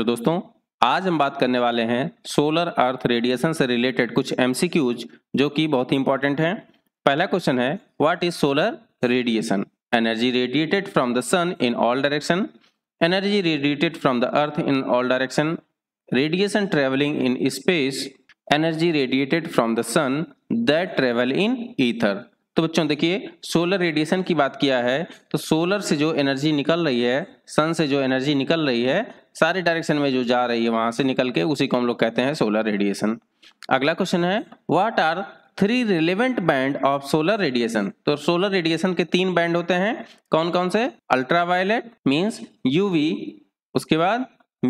hello दोस्तों आज हम बात करने वाले हैं सोलर अर्थ रेडिएशन से रिलेटेड कुछ एमसीक्यूज जो कि बहुत ही इंपॉर्टेंट हैं पहला क्वेश्चन है what is solar radiation energy radiated from the sun in all direction energy radiated from the earth in all direction radiation travelling in space energy radiated from the sun that travel in ether तो बच्चों देखिए solar radiation की बात किया है तो solar से जो एनर्जी निकल रही है सन से जो एनर्जी निकल रही है सारे डायरेक्शन में जो जा रही है वहां से निकल के उसी को हम लोग कहते हैं सोलर रेडिएशन अगला क्वेश्चन है what are three relevant band of solar radiation तो सोलर रेडिएशन के तीन बैंड होते हैं कौन कौन से अल्ट्रावायलेट मीन्स यूवी उसके बाद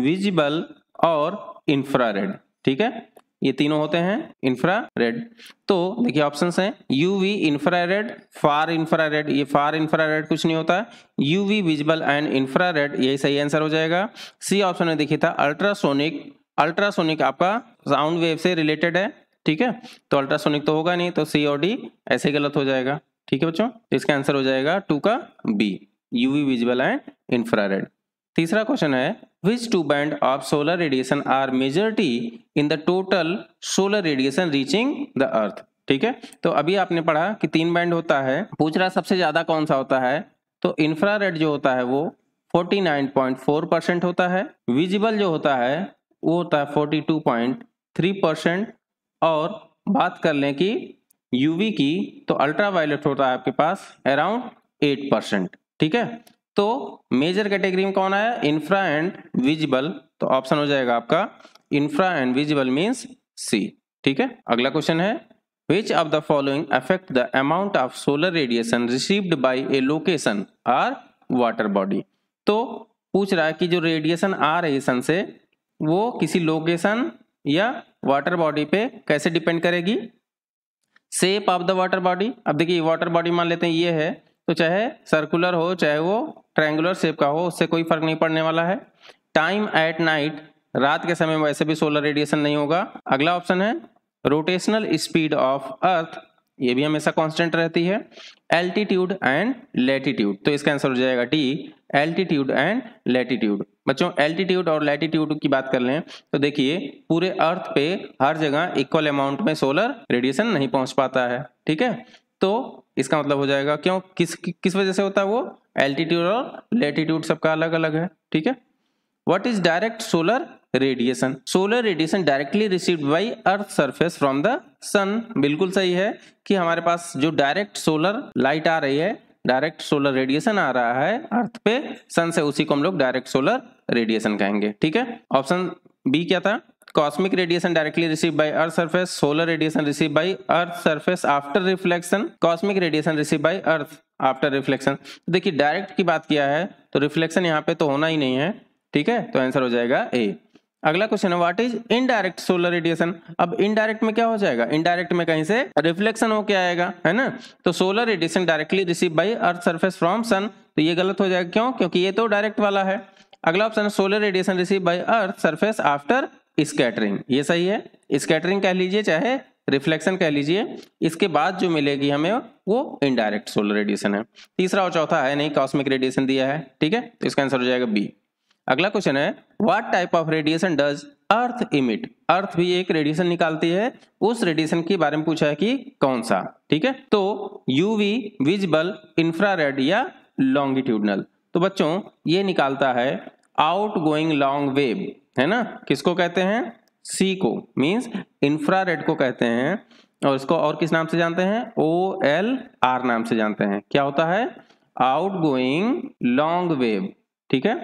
विजिबल और इंफ्रारेड ठीक है ये तीनों होते हैं इंफ्रारेड तो देखिए ऑप्शंस हैं यूवी इंफ्रारेड फार इंफ्रारेड ये फार इंफ्रारेड कुछ नहीं होता है यूवी विजिबल एंड इंफ्रारेड यही सही आंसर हो जाएगा सी ऑप्शन में देखिए था अल्ट्रासोनिक अल्ट्रासोनिक आपका साउंड वेव से रिलेटेड है ठीक है तो अल्ट्रासोनिक तो होगा नहीं तो सी और डी ऐसे गलत हो जाएगा ठीक है बच्चों तो इसका आंसर हो जाएगा टू का B UV visible and infrared तीसरा क्वेश्चन है which two band of solar radiation are majority in the total solar radiation reaching the earth ठीक है तो अभी आपने पढ़ा कि तीन बैंड होता है पूछ रहा सबसे ज्यादा कौन सा होता है तो इंफ्रारेड जो होता है वो 49.4 परसेंट होता है विजिबल जो होता है वो होता है 42.3 परसेंट और बात कर लें कि यूवी की तो अल्ट्रा होता है आपके पास अराउंड 8 परसेंट ठीक है तो मेजर कैटेगरी में कौन आया इंफ्रा एंड विजिबल तो ऑप्शन हो जाएगा आपका infra and visible means C ठीक है अगला क्वेश्चन है which of the following affect the amount of solar radiation received by a location or water body तो पूछ रहा है कि जो रेडिएशन आ रही है सन से वो किसी लोकेशन या वाटर बॉडी पे कैसे डिपेंड करेगी shape of the water body अब देखिए वाटर बॉडी मान लेते हैं ये है तो चाहे सर्कुलर हो चाहे वो ट्रायंगुलर शेप का हो उससे कोई फर्क नहीं पड़ने वाला है टाइम एट नाइट रात के समय वैसे भी सोलर रेडिएशन नहीं होगा अगला ऑप्शन है रोटेशनल स्पीड ऑफ अर्थ ये भी हमेशा कांस्टेंट रहती है एल्टीट्यूड एंड लेटीट्यूड तो इसका आंसर हो जाएगा टी एल्टीट्यूड एंड लेटीट्यूड बच्चों एल्टीट्यूड और लेटीट्यूड की बात कर लें तो देखिए पूरे अर्थ पे हर जगह इक्वल अमाउंट में सोलर रेडिएशन नहीं पहुंच पाता है ठीक है तो इसका मतलब हो जाएगा क्यों किस किस वजह से होता है वो एल्टीट्यूड और लेटीट्यूड सबका अलग अलग है ठीक है what is direct solar radiation solar radiation directly receive by earth surface from the sun बिल्कुल सही है कि हमारे पास जो डायरेक्ट सोलर लाइट आ रही है डायरेक्ट सोलर रेडिएशन आ रहा है अर्थ पे सन से उसी को हम लोग डायरेक्ट सोलर रेडिएशन कहेंगे ठीक है ऑप्शन बी क्या था cosmic radiation directly receive by earth surface solar radiation receive by earth surface after reflection cosmic radiation receive by earth after reflection देखिए डायरेक्ट की बात किया है तो रिफ्लेक्शन यहाँ पे तो होना ही नहीं है ठीक है तो आंसर हो जाएगा ए अगला क्वेश्चन है what is indirect solar radiation अब इनडायरेक्ट में क्या हो जाएगा इनडायरेक्ट में कहीं से रिफ्लेक्शन होके आएगा है ना तो solar radiation directly receive by earth surface from sun तो ये गलत हो जाएगा क्यों क्योंकि ये तो डायरेक्ट वाला है अगला ऑप्शन है solar radiation receive by earth surface after scattering ये सही है स्कैटरिंग कह लीजिए चाहे रिफ्लेक्शन कह लीजिए इसके बाद जो मिलेगी हमें वो इनडायरेक्ट सोलर रेडिएशन है तीसरा और चौथा है नहीं कॉस्मिक रेडिएशन दिया है ठीक है तो इसका आंसर हो जाएगा बी अगला क्वेश्चन है what type of radiation does earth emit earth भी एक रेडिएशन निकालती है उस रेडिएशन के बारे में पूछा है कि कौन सा ठीक है तो यूवी विजिबल इंफ्रारेड या लॉन्गिट्यूडनल तो बच्चों ये निकालता है आउट गोइंग लॉन्ग वेव है ना किसको कहते हैं सी को मीन्स इंफ्रारेड को कहते हैं और इसको और किस नाम से जानते हैं ओ एल आर नाम से जानते हैं क्या होता है आउट गोइंग लॉन्ग वेव ठीक है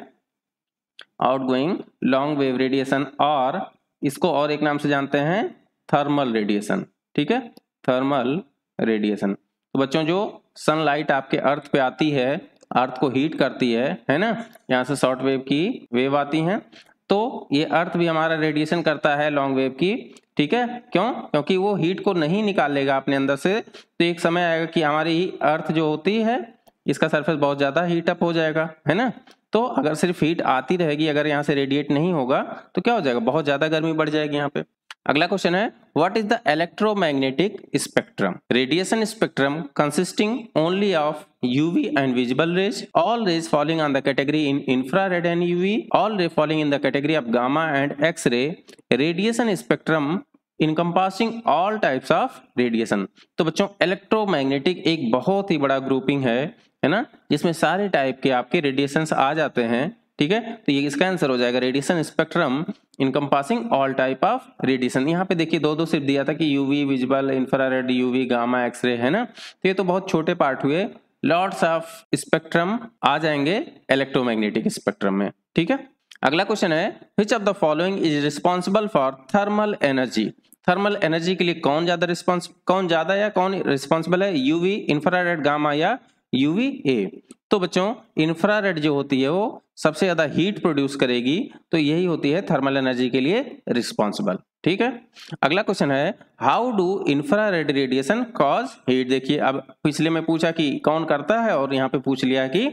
outgoing long wave radiation और इसको और एक नाम से जानते हैं थर्मल रेडिएशन ठीक है थर्मल रेडिएशन तो बच्चों जो सनलाइट आपके अर्थ पे आती है अर्थ को हीट करती है है ना यहाँ से शॉर्ट वेव की वेव आती है तो ये अर्थ भी हमारा रेडिएशन करता है लॉन्ग वेव की ठीक है क्यों क्योंकि वो हीट को नहीं निकालेगा अपने अंदर से तो एक समय आएगा कि हमारी अर्थ जो होती है इसका सरफेस बहुत ज़्यादा हीट अप हो जाएगा है ना तो अगर सिर्फ हीट आती रहेगी अगर यहाँ से रेडिएट नहीं होगा तो क्या हो जाएगा बहुत ज़्यादा गर्मी बढ़ जाएगी यहाँ पे अगला क्वेश्चन है what is the electromagnetic spectrum radiation spectrum consisting only of UV and visible rays all rays falling on the category in infrared and UV all ray falling in the category of gamma and X ray radiation spectrum encompassing all types of radiation तो बच्चों electromagnetic एक बहुत ही बड़ा grouping है है ना जिसमें सारे टाइप के आपके रेडिएशन आ जाते हैं ठीक है तो ये इसका आंसर हो जाएगा radiation spectrum encompassing all type of radiation यहाँ पे देखिए दो दो सिर्फ दिया था कि UV visible infrared UV gamma X-ray है ना तो ये तो बहुत छोटे पार्ट हुए लॉर्ड्स ऑफ स्पेक्ट्रम आ जाएंगे इलेक्ट्रोमैग्नेटिक स्पेक्ट्रम में ठीक है अगला क्वेश्चन है which of the following is responsible for thermal energy thermal energy के लिए कौन ज्यादा रिस्पॉन्स कौन ज्यादा या कौन रिस्पॉन्सिबल है यूवी इंफ्रारेड गामा या ए तो बच्चों इंफ्रारेड जो होती है वो सबसे ज्यादा हीट प्रोड्यूस करेगी तो यही होती है थर्मल एनर्जी के लिए रिस्पॉन्सिबल ठीक है अगला क्वेश्चन है how do infrared radiation cause heat देखिए अब पिछले में पूछा कि कौन करता है और यहाँ पे पूछ लिया कि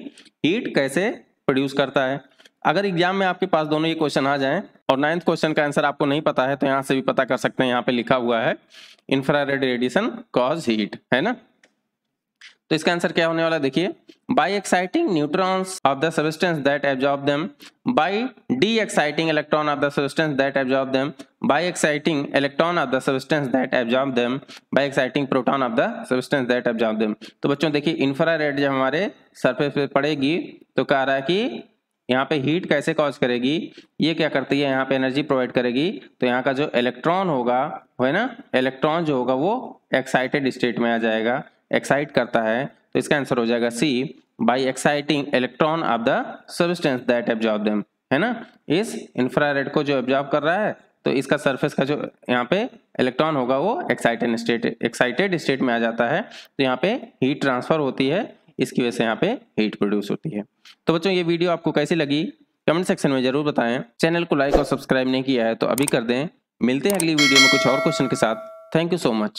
हीट कैसे प्रोड्यूस करता है अगर एग्जाम में आपके पास दोनों ये क्वेश्चन आ जाएं और नाइन्थ क्वेश्चन का आंसर आपको नहीं पता है तो यहाँ से भी पता कर सकते हैं यहाँ पे लिखा हुआ है infrared radiation cause heat है ना तो इसका आंसर क्या होने वाला देखिए by exciting neutrons of the substance that absorb them by de-exciting electron of the substance that absorb them by exciting electron of the substance that absorb them by exciting proton of the substance that absorb them तो बच्चों देखिए red जब हमारे surface पे पड़ेगी तो कह रहा है कि यहाँ पे हीट कैसे कॉज करेगी ये क्या करती है यहाँ पे एनर्जी प्रोवाइड करेगी तो यहाँ का जो इलेक्ट्रॉन होगा है ना इलेक्ट्रॉन जो होगा वो एक्साइटेड स्टेट में आ जाएगा एक्साइट करता है तो इसका आंसर हो जाएगा C by exciting electron of the substance that absorb them है ना इस इंफ्रारेड को जो एब्जॉर्ब कर रहा है तो इसका सरफेस का जो यहाँ पे इलेक्ट्रॉन होगा वो एक्साइटेड स्टेट एक्साइटेड स्टेट में आ जाता है तो यहाँ पे हीट ट्रांसफर होती है इसकी वजह से यहाँ पे हीट प्रोड्यूस होती है तो बच्चों ये वीडियो आपको कैसी लगी कमेंट सेक्शन में जरूर बताएं चैनल को लाइक और सब्सक्राइब नहीं किया है तो अभी कर दें मिलते हैं अगली वीडियो में कुछ और क्वेश्चन के साथ थैंक यू सो मच